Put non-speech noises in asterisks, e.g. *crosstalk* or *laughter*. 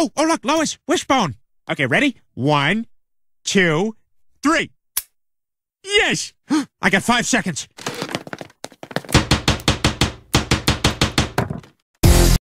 Oh, oh, look, Lois, wishbone. Okay, ready? One, two, three. Yes! *gasps* I got five seconds.